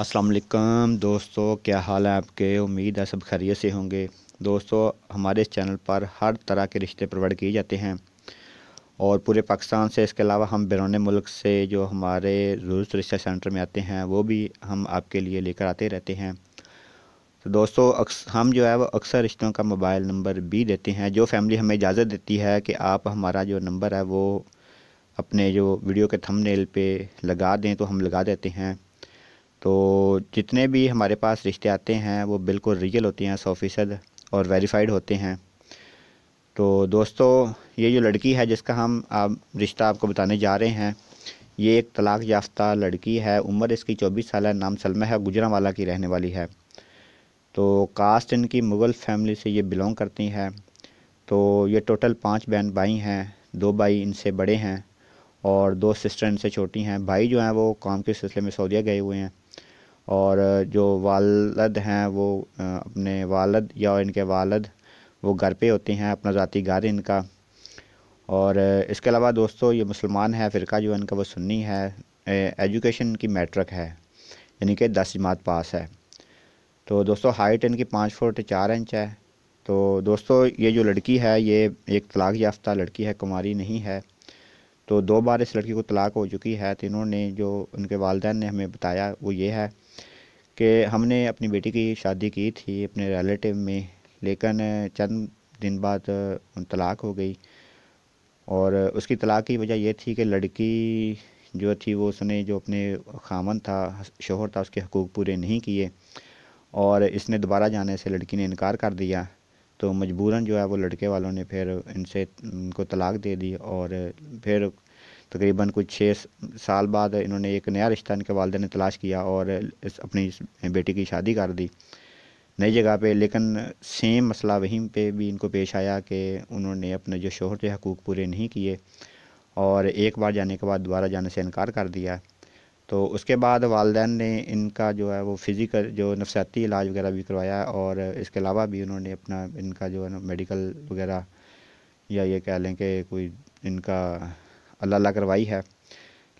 अस्सलाम दोस्तों क्या हाल है आपके उम्मीद है सब खैरियत से होंगे दोस्तों हमारे चैनल पर हर तरह के रिश्ते प्रोवाइड किए जाते हैं और पूरे पाकिस्तान से इसके अलावा हम बैरून मुल्क से जो हमारे रूस रिश्ता सेंटर में आते हैं वो भी हम आपके लिए लेकर आते रहते हैं तो दोस्तों हम जो है वो अक्सर रिश्तों का मोबाइल नंबर भी देते हैं जो फैमिली हमें इजाज़त देती है कि आप हमारा जो नंबर है वो अपने जो वीडियो के थंबनेल पे लगा दें तो हम लगा देते हैं तो जितने भी हमारे पास रिश्ते आते हैं वो बिल्कुल रियल होते हैं सौ फ़ीसद और वेरीफाइड होते हैं तो दोस्तों ये जो लड़की है जिसका हम आप रिश्ता आपको बताने जा रहे हैं ये एक तलाक याफ्ता लड़की है उम्र इसकी चौबीस साल है नाम सलमा है गुजरावाला की रहने वाली है तो कास्ट इनकी मुग़ल फैमिली से ये बिलोंग करती हैं तो ये टोटल पाँच बहन भाई हैं दो भाई इनसे बड़े हैं और दो सिस्टर इनसे छोटी हैं भाई जो हैं वो काम के सिलसिले में सऊदिया गए हुए हैं और जो वालद हैं वो अपने वालद या इनके वालद वो घर पे होते हैं अपना ज़ाती घर इनका और इसके अलावा दोस्तों ये मुसलमान है फ़िरका जो इनका वो सुन्नी है एजुकेशन की मैट्रिक है यानी कि दस जमात पास है तो दोस्तों हाइट इनकी पाँच फुट चार इंच है तो दोस्तों ये जो लड़की है ये एक तलाक याफ्ता लड़की है कुमारी नहीं है तो दो बार इस लड़की को तलाक हो चुकी है तो इन्होंने जो उनके वालदेन ने हमें बताया वो ये है कि हमने अपनी बेटी की शादी की थी अपने रिलेटिव में लेकिन चंद दिन बाद तलाक हो गई और उसकी तलाक की वजह यह थी कि लड़की जो थी वो उसने जो अपने खामन था शोहर था उसके हकूक़ पूरे नहीं किए और इसने दोबारा जाने से लड़की ने इनकार कर दिया तो मजबूरन जो है वो लड़के वालों ने फिर इनसे इनको तलाक दे दी और फिर तकरीबन कुछ छः साल बाद इन्होंने एक नया रिश्ता इनके वालदे ने तलाश किया और इस अपनी बेटी की शादी कर दी नई जगह पे लेकिन सेम मसला वहीं पे भी इनको पेश आया कि उन्होंने अपने जो शोहर के हकूक़ पूरे नहीं किए और एक बार जाने के बाद दोबारा जाने से इनकार कर दिया तो उसके बाद वालदे ने इनका जो है वो फ़िज़िकल जो नफसियाती इलाज वगैरह भी करवाया और इसके अलावा भी उन्होंने अपना इनका जो है ना मेडिकल वगैरह या ये कह लें कि कोई इनका अल्लाह अल्लाह करवाई है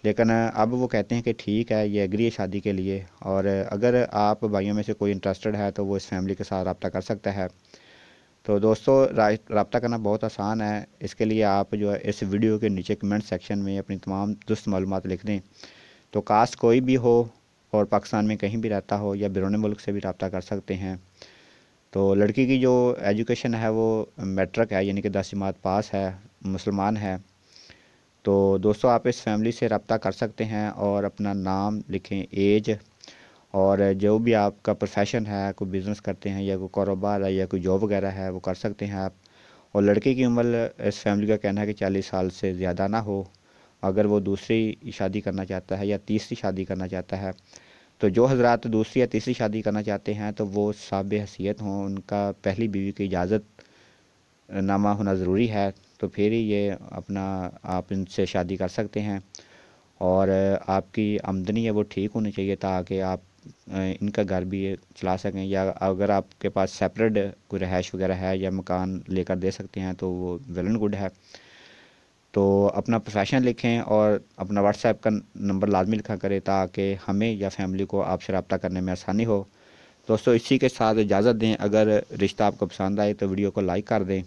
लेकिन अब वो कहते हैं कि ठीक है ये एग्री है शादी के लिए और अगर आप भाइयों में से कोई इंटरेस्टेड है तो वो इस फैमिली के साथ रबता कर सकता है तो दोस्तों रबता करना बहुत आसान है इसके लिए आप जो है इस वीडियो के नीचे कमेंट सेक्शन में अपनी तमाम दुरुस्त मालूम लिख दें तो कास्ट कोई भी हो और पाकिस्तान में कहीं भी रहता हो या बिरून मुल्क से भी रबता कर सकते हैं तो लड़की की जो एजुकेशन है वो मेट्रिक है यानी कि दस जमात पास है मुसलमान है तो दोस्तों आप इस फैमिली से रबता कर सकते हैं और अपना नाम लिखें एज और जो भी आपका प्रोफेशन है कोई बिज़नेस करते हैं या कोई कारोबार है या कोई जॉब वगैरह है वो कर सकते हैं आप और लड़के की उम्र इस फैमिली का कहना है कि चालीस साल से ज़्यादा ना हो अगर वो दूसरी शादी करना चाहता है या तीसरी शादी करना चाहता है तो जो हजरात दूसरी या तीसरी शादी करना चाहते हैं तो वो साब हसीियत हों उनका पहली बीवी की इजाज़त नामा होना ज़रूरी है तो फिर ये अपना आप इनसे शादी कर सकते हैं और आपकी आमदनी है वो ठीक होनी चाहिए ताकि आप इनका घर भी चला सकें या अगर आपके पास सेपरेट कोई रहायश वगैरह है या मकान लेकर दे सकते हैं तो वो वेल एंड गुड है तो अपना प्रोफेशन लिखें और अपना व्हाट्सएप का नंबर लाजमी लिखा करें ताकि हमें या फैमिली को आपसे रबता करने में आसानी हो दोस्तों इसी के साथ इजाज़त दें अगर रिश्ता आपको पसंद आए तो वीडियो को लाइक कर दें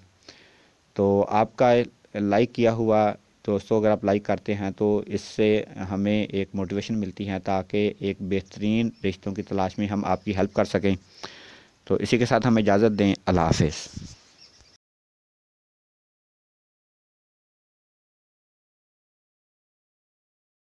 तो आपका लाइक किया हुआ दोस्तों अगर आप लाइक करते हैं तो इससे हमें एक मोटिवेशन मिलती है ताकि एक बेहतरीन रिश्तों की तलाश में हम आपकी हेल्प कर सकें तो इसी के साथ हमें इजाज़त दें अल्लाह हाफिज़